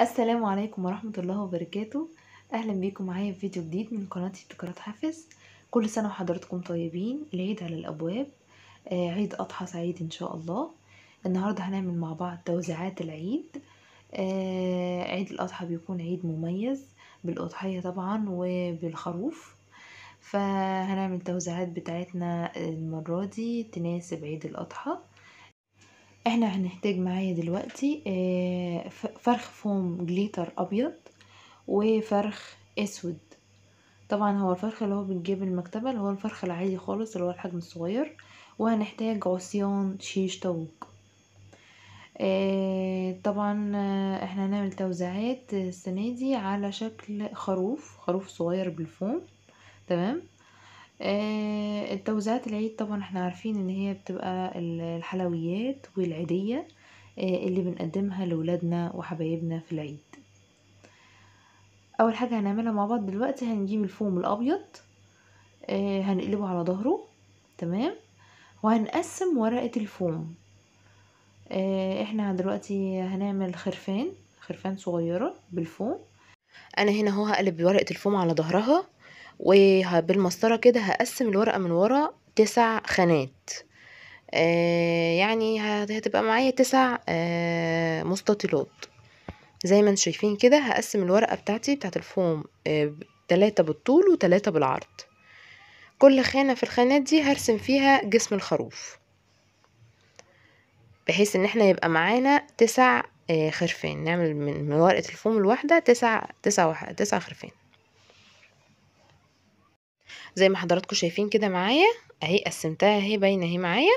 السلام عليكم ورحمة الله وبركاته أهلا بيكم معايا في فيديو جديد من قناة ابتكارات حافز كل سنة وحضراتكم طيبين العيد على الأبواب آه عيد أضحى سعيد إن شاء الله النهاردة هنعمل مع بعض توزيعات العيد آه عيد الأضحى بيكون عيد مميز بالأضحية طبعا وبالخروف فهنعمل توزيعات بتاعتنا المرة دي تناسب عيد الأضحى احنا هنحتاج معايا دلوقتي آه، فرخ فوم جليتر ابيض وفرخ اسود طبعا هو الفرخ اللي هو بنجيب المكتبة اللي هو الفرخ العادي خالص اللي هو الحجم الصغير وهنحتاج عصيان شيش طاووق آه، طبعا آه، احنا هنعمل توزيعات السنة دي على شكل خروف خروف صغير بالفوم تمام آه التوزيعات العيد طبعا احنا عارفين ان هي بتبقى الحلويات والعيدية آه اللي بنقدمها لولادنا وحبايبنا في العيد اول حاجة هنعملها مع بعض دلوقتي هنجيب الفوم الابيض آه هنقلبه على ظهره تمام وهنقسم ورقة الفوم آه احنا دلوقتي هنعمل خرفان خرفان صغيرة بالفوم انا هنا هو هقلب ورقة الفوم على ظهرها وبالمسطرة كده هقسم الورقة من ورا تسع خانات آه، يعني هتبقى معايا تسع آه، مستطيلات زي ما انتم شايفين كده هقسم الورقة بتاعتي بتاعت الفوم آه، تلاتة بالطول وتلاتة بالعرض كل خانة في الخانات دي هرسم فيها جسم الخروف بحيث ان احنا يبقى معانا تسع خرفان نعمل من ورقة الفوم الواحدة تسع تسع, تسع خرفان زي ما حضراتكم شايفين كده معايا اهي قسمتها اهي باينه اهي معايا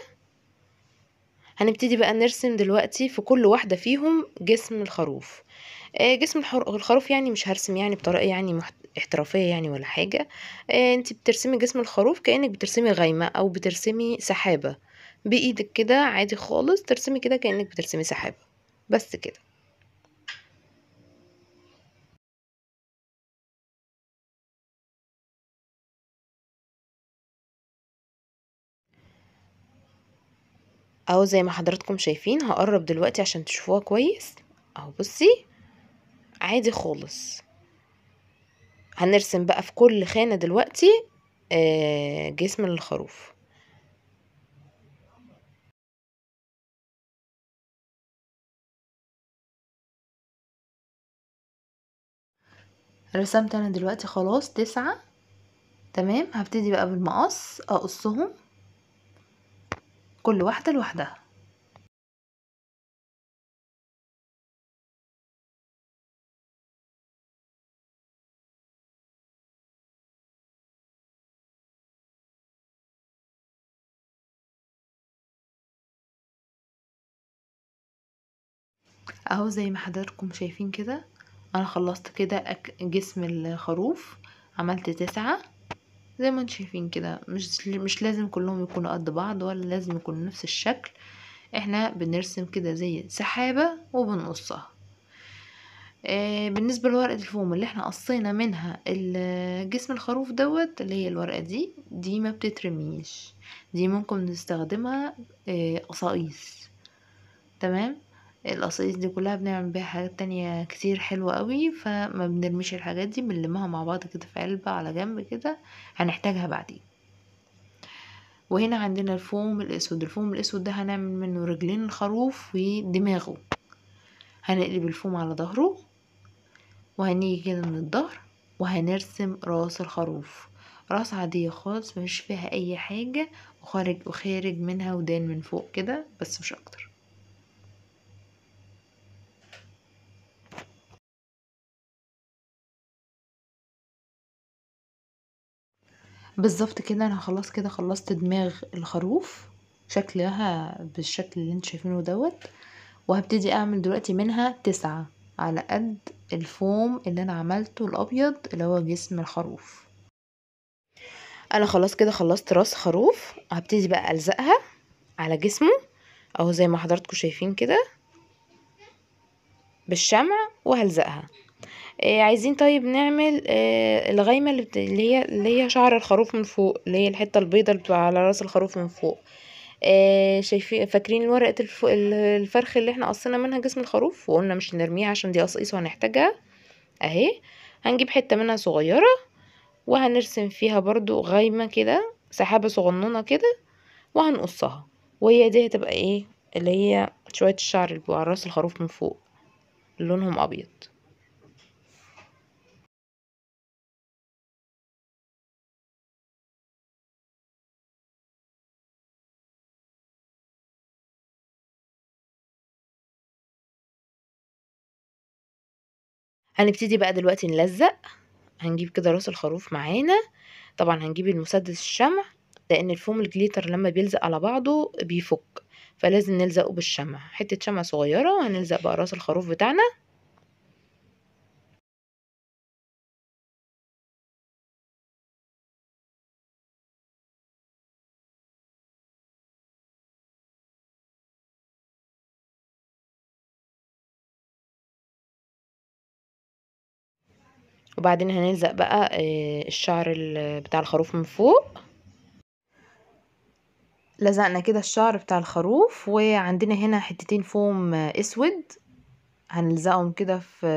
هنبتدي بقى نرسم دلوقتي في كل واحده فيهم جسم الخروف آه، جسم الخروف يعني مش هرسم يعني بطريقه يعني محت... احترافيه يعني ولا حاجه آه، انت بترسمي جسم الخروف كانك بترسمي غيمه او بترسمي سحابه بايدك كده عادي خالص ترسمي كده كانك بترسمي سحابه بس كده اهو زي ما حضراتكم شايفين هقرب دلوقتي عشان تشوفوها كويس اهو بصي عادي خالص هنرسم بقى في كل خانة دلوقتي آه، جسم الخروف رسمت انا دلوقتي خلاص تسعة تمام هبتدي بقى بالمقص اقصهم كل واحدة لوحدها اهو زي ما حضراتكم شايفين كده انا خلصت كده جسم الخروف عملت تسعة زي ما انتم شايفين كده مش مش لازم كلهم يكونوا قد بعض ولا لازم يكونوا نفس الشكل احنا بنرسم كده زي سحابه وبنقصها آه بالنسبه لورقه الفوم اللي احنا قصينا منها جسم الخروف دوت اللي هي الورقه دي دي ما بتترميش دي ممكن نستخدمها آه قصايص تمام القصايص دي كلها بنعمل بيها حاجات تانية كتير حلوة قوي فما بنرميش الحاجات دي بنلمها مع بعض كده في علبة على جنب كده هنحتاجها بعدين وهنا عندنا الفوم الاسود الفوم الاسود ده هنعمل منه رجلين الخروف ودماغه هنقلب الفوم على ظهره وهنيجي كده من الظهر وهنرسم راس الخروف راس عادية خالص مش فيها اي حاجة وخارج وخارج منها ودان من فوق كده بس مش اكتر بالظبط كده أنا خلاص كده خلّصت دماغ الخروف شكلها بالشكل اللي انتم شايفينه دوت وهبتدي أعمل دلوقتي منها تسعة على قد الفوم اللي أنا عملته الأبيض اللي هو جسم الخروف. أنا خلاص كده خلّصت راس خروف هبتدي بقى ألزقها على جسمه أهو زي ما حضرتكم شايفين كده بالشمع وهلزقها آه عايزين طيب نعمل آه الغايمة اللي, اللي هي اللي هي شعر الخروف من فوق اللي هي الحتة البيضة اللي بتبقى على راس الخروف من فوق آه شايفين فاكرين ورقة الف... الفرخ اللي احنا قصينا منها جسم الخروف وقلنا مش نرميها عشان دي قصقيص وهنحتاجها اهي هنجيب حتة منها صغيرة وهنرسم فيها برضو غايمة كده سحابة صغنونة كده وهنقصها وهي دي هتبقى ايه اللي هي شوية الشعر اللي بيبقى على راس الخروف من فوق لونهم ابيض هنبتدي بقى دلوقتي نلزق هنجيب كده راس الخروف معانا طبعا هنجيب المسدس الشمع لان الفوم الجليتر لما بيلزق على بعضه بيفك فلازم نلزقه بالشمع حته شمع صغيره وهنلزق بقى راس الخروف بتاعنا وبعدين هنلزق بقى آه، الشعر بتاع الخروف من فوق لزقنا كده الشعر بتاع الخروف وعندنا هنا حتتين فوم اسود هنلزقهم كده في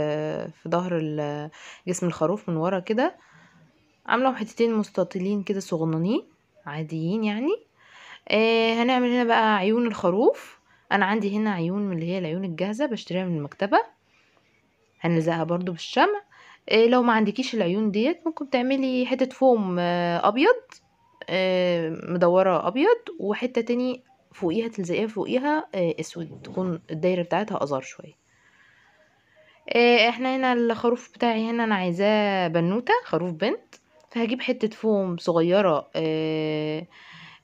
في ظهر جسم الخروف من ورا كده عاملهم حتتين مستطيلين كده صغننين عاديين يعني آه هنعمل هنا بقى عيون الخروف انا عندي هنا عيون من اللي هي العيون الجاهزه بشتريها من المكتبه هنلزقها برضو بالشمع آه، لو ما عندكيش العيون ديت ممكن تعملي حتّة فوم آه، أبيض آآ آه، مدوّرة أبيض وحتّة تاني فوقيها تلزقيها فوقيها أسود تكون الدايرة بتاعتها ازار شوية. آآ إحنا هنا الخروف بتاعي هنا أنا عايزاه بنوتة، خروف بنت، فهجيب حتّة فوم صغيّرة آآ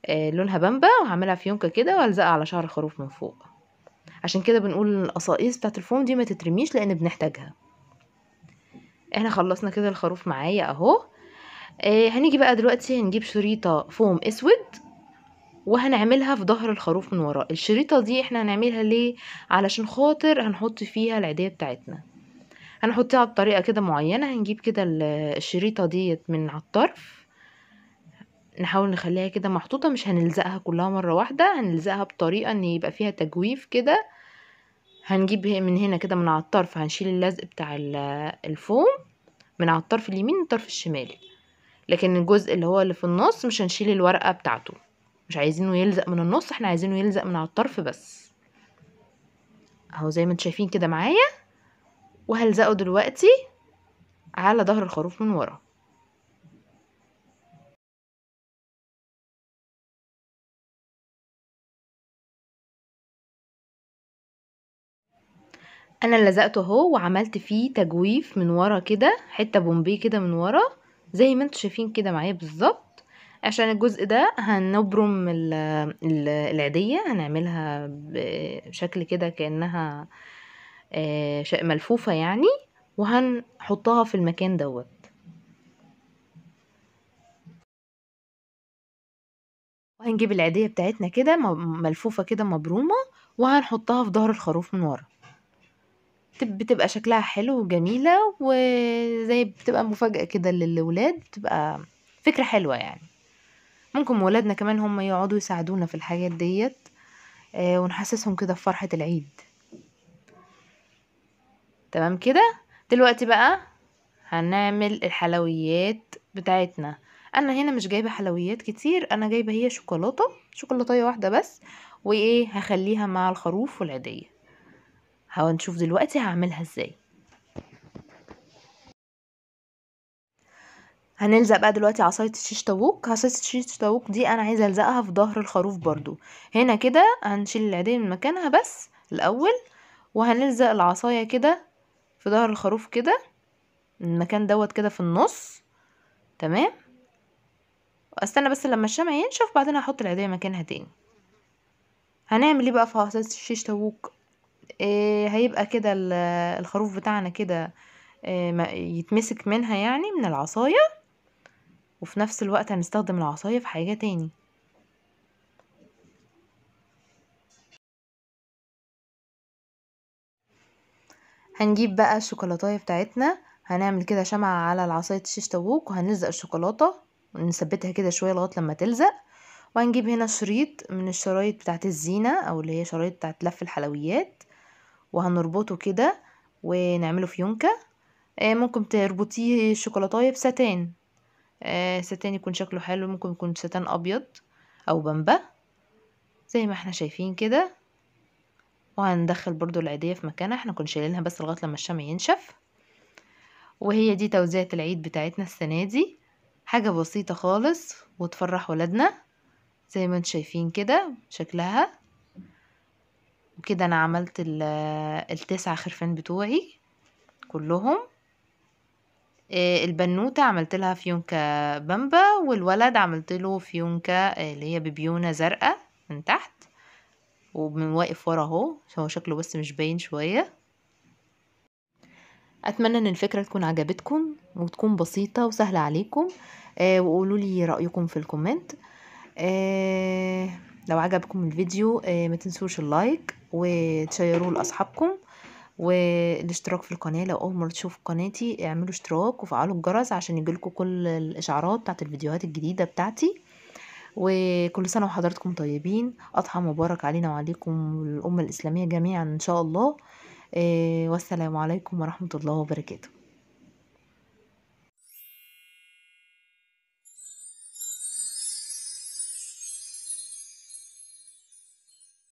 لونها بامبا في فيونكة كده وهلزقها على شعر الخروف من فوق. عشان كده بنقول القصاقيص بتاعت الفوم دي ما تترميش لإن بنحتاجها. احنا خلصنا كده الخروف معايا اهو آه هنيجي بقى دلوقتي هنجيب شريطة فوم اسود وهنعملها في ظهر الخروف من وراه الشريطة دي احنا هنعملها ليه علشان خاطر هنحط فيها العيدية بتاعتنا هنحطها بطريقة كده معينة هنجيب كده الشريطة ديت من على الطرف نحاول نخليها كده محطوطة مش هنلزقها كلها مرة واحدة هنلزقها بطريقة ان يبقى فيها تجويف كده هنجيب من هنا كده من على الطرف هنشيل اللزق بتاع الفوم من على الطرف اليمين للطرف الشمالي لكن الجزء اللي هو اللي في النص مش هنشيل الورقة بتاعته مش عايزينه يلزق من النص احنا عايزينه يلزق من على الطرف بس اهو زي ما انتم شايفين كده معايا وهلزقه دلوقتي على ظهر الخروف من ورا انا لزقته اهو وعملت فيه تجويف من ورا كده حته بومبي كده من ورا زي ما انتم شايفين كده معايا بالظبط عشان الجزء ده هنبرم العيديه هنعملها بشكل كده كانها آه، ملفوفه يعني وهنحطها في المكان دوت وهنجيب العيديه بتاعتنا كده ملفوفه كده مبرومه وهنحطها في ظهر الخروف من ورا بتبقى شكلها حلو وجميلة وزي بتبقى مفاجأة كده للولاد بتبقى فكرة حلوة يعني ممكن ولادنا كمان هم يقعدوا يساعدونا في الحاجات ديت آه، ونحسسهم كده في فرحة العيد تمام كده دلوقتي بقى هنعمل الحلويات بتاعتنا انا هنا مش جايبه حلويات كتير انا جايبه هي شوكولاته شوكولاتة واحده بس وايه هخليها مع الخروف والعيديه هنشوف دلوقتي هعملها ازاي هنلزق بقى دلوقتي عصايه الشيش طاووق عصايه الشيش طاووق دي انا عايزه الزقها في ظهر الخروف برضو هنا كده هنشيل العيدين من مكانها بس الاول وهنلزق العصايه كده في ظهر الخروف كده المكان دوت كده في النص تمام واستنى بس لما الشمع ينشف بعدين هحط العيديه مكانها تاني هنعمل ايه بقى في عصايه الشيش طاووق آه، هيبقى كده الخروف بتاعنا كده آه، يتمسك منها يعني من العصاية وفي نفس الوقت هنستخدم العصاية في حاجة تاني هنجيب بقى الشوكولاتاية بتاعتنا هنعمل كده شمعة على العصاية الشيش تبوك وهنلزق الشوكولاتة ونثبتها كده شوية لغاية لما تلزق وهنجيب هنا شريط من الشرايط بتاعت الزينة او اللي هي شرايط بتاعت لف الحلويات وهنربطه كده ونعمله فيونكة آه، ممكن تربطيه شوكولاتايه بستان آه، ستان يكون شكله حلو ممكن يكون ستان ابيض او بمبة زي ما احنا شايفين كده وهندخل برضو العيدية في مكانها احنا كنا شايلينها بس لغاية لما الشمع ينشف وهي دي توزيعة العيد بتاعتنا السنة دي حاجة بسيطة خالص وتفرح ولادنا زي ما انتم شايفين كده شكلها وكده انا عملت آه، التسع خرفان بتوعي كلهم آه، البنوتة عملت لها فيونكة بامبا والولد عملت له فيونكة آه، اللي هي ببيونة زرقاء من تحت ومن واقف ورا اهو هو شكله بس مش باين شوية اتمنى ان الفكرة تكون عجبتكم وتكون بسيطة وسهلة عليكم وقولوا لي رأيكم في الكومنت لو عجبكم الفيديو ما تنسوش اللايك وتشيروا لاصحابكم والاشتراك في القناه لو اول مره تشوفوا قناتي اعملوا اشتراك وفعلوا الجرس عشان يجيلكم كل الاشعارات بتاعه الفيديوهات الجديده بتاعتي وكل سنه وحضراتكم طيبين اضحى مبارك علينا وعليكم الامه الاسلاميه جميعا ان شاء الله آه، والسلام عليكم ورحمه الله وبركاته